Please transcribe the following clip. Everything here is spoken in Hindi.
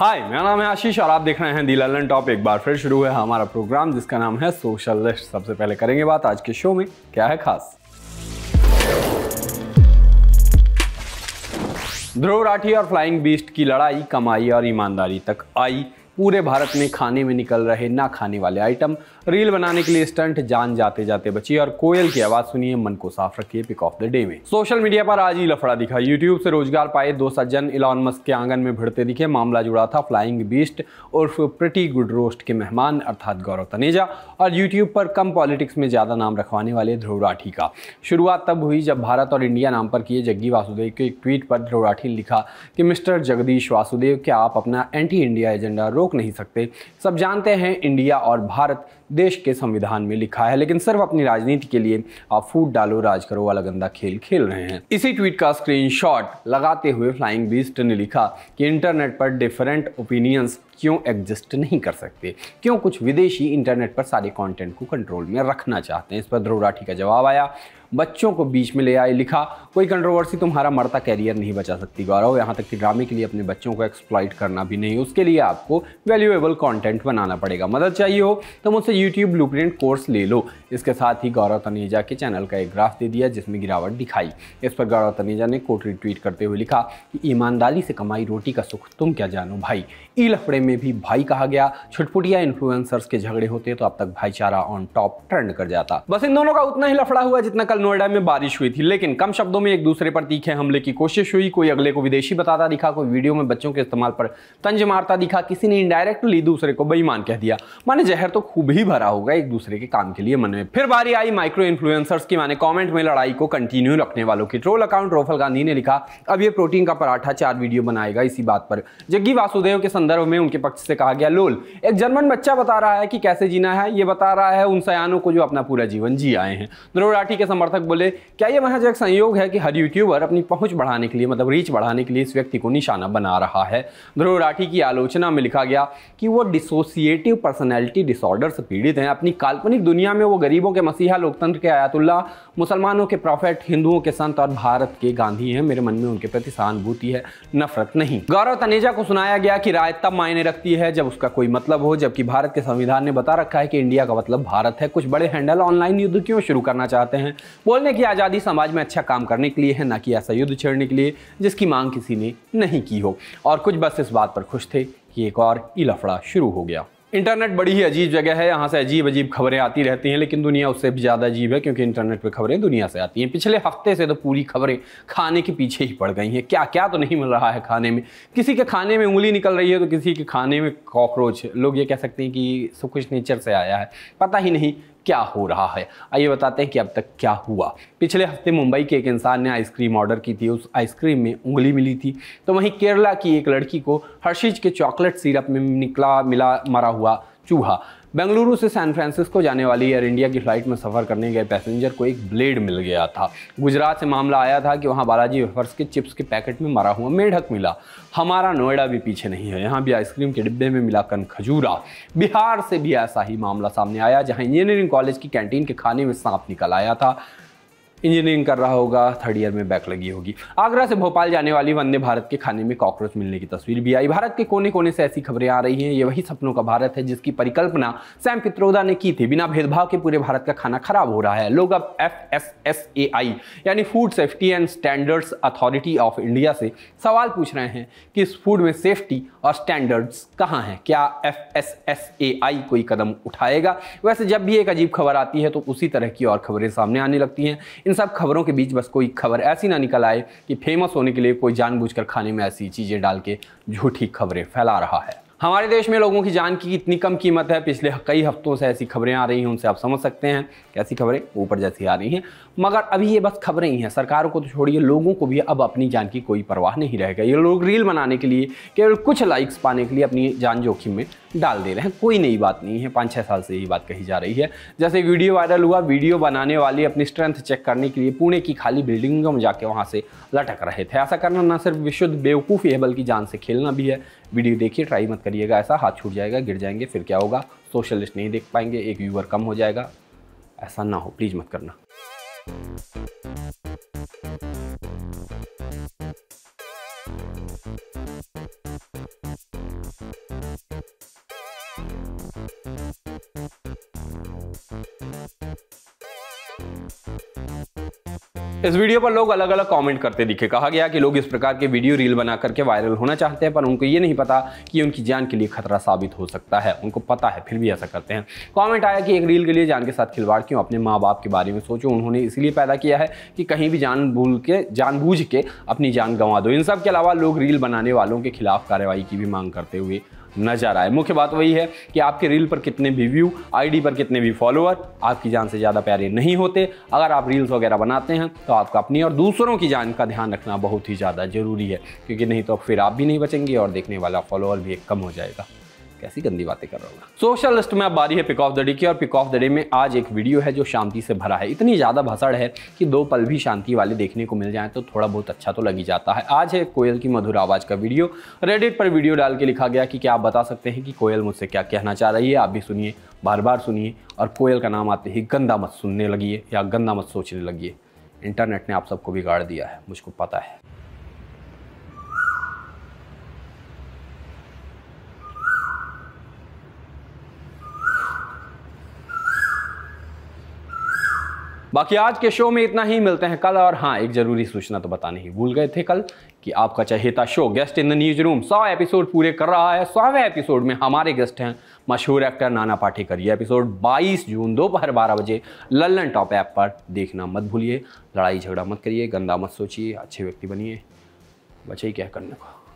हाय मेरा नाम है आशीष और आप देख रहे हैं दी ललन टॉप एक बार फिर शुरू है हमारा प्रोग्राम जिसका नाम है सोशल लिस्ट सबसे पहले करेंगे बात आज के शो में क्या है खास ध्रुव राठी और फ्लाइंग बीस्ट की लड़ाई कमाई और ईमानदारी तक आई पूरे भारत में खाने में निकल रहे ना खाने वाले आइटम रील बनाने के लिए स्टंट जान जाते जाते बची और कोयल की आवाज सुनिए मन को साफ रखिए पिक ऑफ द डे में सोशल मीडिया पर आज ही लफड़ा दिखा यूट्यूब से रोजगार पाए दो सज्जन इलॉन मस्क के आंगन में भिड़ते दिखे मामला जुड़ा था फ्लाइंग बीस्ट उर्फ प्रटी गुड रोस्ट के मेहमान अर्थात गौरव तनेजा और यूट्यूब पर कम पॉलिटिक्स में ज्यादा नाम रखवाने वाले ध्रुव राठी का शुरुआत तब हुई जब भारत और इंडिया नाम पर किए जग्गी वासुदेव के एक ट्वीट पर ध्रुव राठी लिखा कि मिस्टर जगदीश वासुदेव क्या आप अपना एंटी इंडिया एजेंडा रोक नहीं सकते सब जानते हैं इंडिया और भारत देश के संविधान में लिखा है लेकिन सिर्फ अपनी राजनीति के लिए आप फूट डालो राज करो वाला गंदा खेल खेल रहे हैं इसी ट्वीट का स्क्रीनशॉट लगाते हुए फ्लाइंग बीस्ट ने लिखा कि इंटरनेट पर डिफरेंट ओपिनियंस क्यों एग्जिस्ट नहीं कर सकते क्यों कुछ विदेशी इंटरनेट पर सारे कंटेंट को कंट्रोल में रखना चाहते हैं इस पर ध्रुव राठी का जवाब आया बच्चों को बीच में ले आए लिखा कोई कंट्रोवर्सी तुम्हारा मरता कैरियर नहीं बचा सकती गौरव यहाँ तक कि ड्रामे के लिए अपने बच्चों को एक्सप्लॉइट करना भी नहीं उसके लिए आपको वैल्यूएबल कंटेंट बनाना पड़ेगा मदद चाहिए हो तो मुझसे यूट्यूब ब्लू कोर्स ले लो इसके साथ ही गौरव तनेजा के चैनल का एक ग्राफ दे दिया जिसमें गिरावट दिखाई इस पर गौरव तनेजा ने कोट रिट्वीट करते हुए लिखा कि ईमानदारी से कमाई रोटी का सुख तुम क्या जानो भाई ई लफड़े में भी भाई कहा गया छुटपुटिया इन्फ्लुएंसर्स के झगड़े होते तो अब तक भाईचारा ऑन टॉप ट्रेंड कर जाता बस इन दोनों का उतना ही लफड़ा हुआ जितना कल नोएडा में बारिश हुई थी लेकिन कम शब्दों में एक दूसरे पर तीखे हमले की कोशिश हुई कोई अगले को विदेशी बताता दिखा कोई वीडियो में बच्चों के इस्तेमाल पर तंज मारता दिखा किसी ने इनडायरेक्टली दूसरे को बेईमान कह दिया माने जहर तो खूब ही भरा होगा एक दूसरे के काम के लिए मन में फिर बारी आई माइक्रो इन्फ्लुएंसर्स की माने कॉमेंट में लड़ाई को कंटिन्यू रखने वालों की ट्रोल अकाउंट रोफल गांधी ने लिखा अब ये प्रोटीन का पराठा चार वीडियो बनाएगा इसी बात पर जग्गी वासुदेव के संदर्भ में उनके के पक्ष से कहा गया लोल एक जर्मन बच्चा बता रहा है कि कैसे जीना है ये बता रहा है उन सयानों को जो अपना पूरा जीवन जी आए हैं ध्रुव राठी के समर्थक बोले क्या ये महज एक संयोग है कि हर यूट्यूबर अपनी पहुंच बढ़ाने के लिए मतलब रीच बढ़ाने के लिए इस व्यक्ति को निशाना बना रहा है ध्रुव राठी की आलोचना में लिखा गया कि वो डिसोसिएटिव पर्सनैलिटी डिसऑर्डर से पीड़ित हैं अपनी काल्पनिक दुनिया में वो गरीबों के मसीहा लोकतंत्र के आयातुल्ला मुसलमानों के प्रॉफेट हिंदुओं के संत और भारत के गांधी हैं मेरे मन में उनके प्रति सहानुभूति है नफरत नहीं गौरव तनेजा को सुनाया गया कि रायता मायने रखती है जब उसका कोई मतलब हो जबकि भारत के संविधान ने बता रखा है कि इंडिया का मतलब भारत है कुछ बड़े हैंडल ऑनलाइन युद्ध क्यों शुरू करना चाहते हैं बोलने की आज़ादी समाज में अच्छा काम करने के लिए है ना कि ऐसा युद्ध छेड़ने के लिए जिसकी मांग किसी ने नहीं की हो और कुछ बस इस बात पर खुश थे कि एक और ई लफड़ा शुरू हो गया इंटरनेट बड़ी ही अजीब जगह है यहाँ से अजीब अजीब खबरें आती रहती हैं लेकिन दुनिया उससे भी ज़्यादा अजीब है क्योंकि इंटरनेट पर खबरें दुनिया से आती हैं पिछले हफ्ते से तो पूरी खबरें खाने के पीछे ही पड़ गई हैं क्या क्या तो नहीं मिल रहा है खाने में किसी के खाने में उंगली निकल रही है तो किसी के खाने में कॉकरोच लोग ये कह सकते हैं कि सब कुछ नेचर से आया है पता ही नहीं क्या हो रहा है आइए बताते हैं कि अब तक क्या हुआ पिछले हफ्ते मुंबई के एक इंसान ने आइसक्रीम ऑर्डर की थी उस आइसक्रीम में उंगली मिली थी तो वहीं केरला की एक लड़की को हर्षीज के चॉकलेट सिरप में निकला मिला मरा हुआ चूहा बेंगलुरु से सैन फ्रांसिस्को जाने वाली एयर इंडिया की फ्लाइट में सफ़र करने गए पैसेंजर को एक ब्लेड मिल गया था गुजरात से मामला आया था कि वहाँ बालाजी वेफर्स के चिप्स के पैकेट में मरा हुआ मेढक मिला हमारा नोएडा भी पीछे नहीं है यहाँ भी आइसक्रीम के डिब्बे में मिला कन खजूरा बिहार से भी ऐसा ही मामला सामने आया जहाँ इंजीनियरिंग कॉलेज की कैंटीन के खाने में सांप निकल आया था इंजीनियरिंग कर रहा होगा थर्ड ईयर में बैक लगी होगी आगरा से भोपाल जाने वाली वंदे भारत के खाने में कॉकरोच मिलने की तस्वीर भी आई भारत के कोने कोने से ऐसी खबरें आ रही हैं ये वही सपनों का भारत है जिसकी परिकल्पना सैम पित्रोदा ने की थी बिना भेदभाव के पूरे भारत का खाना खराब हो रहा है लोग अब F S S A I यानी food safety and standards authority of India से सवाल पूछ रहे हैं कि इस फूड में सेफ्टी और स्टैंडर्ड्स कहाँ हैं क्या F S S A I कोई कदम उठाएगा वैसे जब भी एक अजीब खबर आती है तो उसी तरह की और खबरें सामने आने लगती हैं इन सब खबरों के बीच बस कोई खबर ऐसी ना निकल आए कि फेमस होने के लिए कोई जानबूझकर खाने में ऐसी चीज़ें डाल के झूठी खबरें फैला रहा है हमारे देश में लोगों की जान की इतनी कम कीमत है पिछले कई हफ्तों से ऐसी खबरें आ रही हैं उनसे आप समझ सकते हैं कैसी खबरें ऊपर जैसी आ रही हैं मगर अभी ये बस खबरें ही हैं सरकारों को तो छोड़िए लोगों को भी अब अपनी जान की कोई परवाह नहीं रहेगा ये लोग रील बनाने के लिए केवल कुछ लाइक्स पाने के लिए अपनी जान जोखिम में डाल दे रहे हैं कोई नई बात नहीं है पाँच छः साल से यही बात कही जा रही है जैसे वीडियो वायरल हुआ वीडियो बनाने वाले अपनी स्ट्रेंथ चेक करने के लिए पुणे की खाली बिल्डिंगों में जाके वहाँ से लटक रहे थे ऐसा करना न सिर्फ विशुद्ध बेवकूफ़ी है बल्कि जान से खेलना भी है वीडियो देखिए ट्राई मत करिएगा ऐसा हाथ छूट जाएगा गिर जाएंगे फिर क्या होगा सोशल लिस्ट नहीं देख पाएंगे एक व्यूअर कम हो जाएगा ऐसा ना हो प्लीज़ मत करना Thank you. इस वीडियो पर लोग अलग अलग कमेंट करते दिखे कहा गया कि लोग इस प्रकार के वीडियो रील बना करके वायरल होना चाहते हैं पर उनको ये नहीं पता कि उनकी जान के लिए खतरा साबित हो सकता है उनको पता है फिर भी ऐसा करते हैं कॉमेंट आया कि एक रील के लिए जान के साथ खिलवाड़ क्यों अपने माँ बाप के बारे में सोचो उन्होंने इसलिए पैदा किया है कि कहीं भी जान भूल के जानबूझ के अपनी जान गंवा दो इन सब के अलावा लोग रील बनाने वालों के खिलाफ कार्रवाई की भी मांग करते हुए नजर आए मुख्य बात वही है कि आपके रील पर कितने भी व्यू आईडी पर कितने भी फॉलोअर आपकी जान से ज़्यादा प्यारे नहीं होते अगर आप रील्स वगैरह बनाते हैं तो आपका अपनी और दूसरों की जान का ध्यान रखना बहुत ही ज़्यादा ज़रूरी है क्योंकि नहीं तो फिर आप भी नहीं बचेंगे और देखने वाला फॉलोअर भी एक कम हो जाएगा कैसी गंदी बातें कर रहा हूँ सोशल लिस्ट में अब आ है पिक ऑफ द डे की और पिक ऑफ द डे में आज एक वीडियो है जो शांति से भरा है इतनी ज़्यादा भसड़ है कि दो पल भी शांति वाले देखने को मिल जाए तो थोड़ा बहुत अच्छा तो लग ही जाता है आज है कोयल की मधुर आवाज़ का वीडियो रेडिट पर वीडियो डाल के लिखा गया कि क्या आप बता सकते हैं कि कोयल मुझसे क्या कहना चाह रही है आप भी सुनिए बार बार सुनिए और कोयल का नाम आते ही गंदा मत सुनने लगी या गंदा मत सोचने लगी इंटरनेट ने आप सबको बिगाड़ दिया है मुझको पता है बाकी आज के शो में इतना ही मिलते हैं कल और हाँ एक जरूरी सूचना तो बताने ही भूल गए थे कल कि आपका चहेता show guest in the news room सौ एपिसोड पूरे कर रहा है सौवें एपिसोड में हमारे गेस्ट हैं मशहूर एक्टर नाना पाठेकर ये एपिसोड 22 जून दोपहर बारह बजे लल्लन टॉप ऐप पर देखना मत भूलिए लड़ाई झगड़ा मत करिए गंदा मत सोचिए अच्छे व्यक्ति बनिए बचे क्या करने को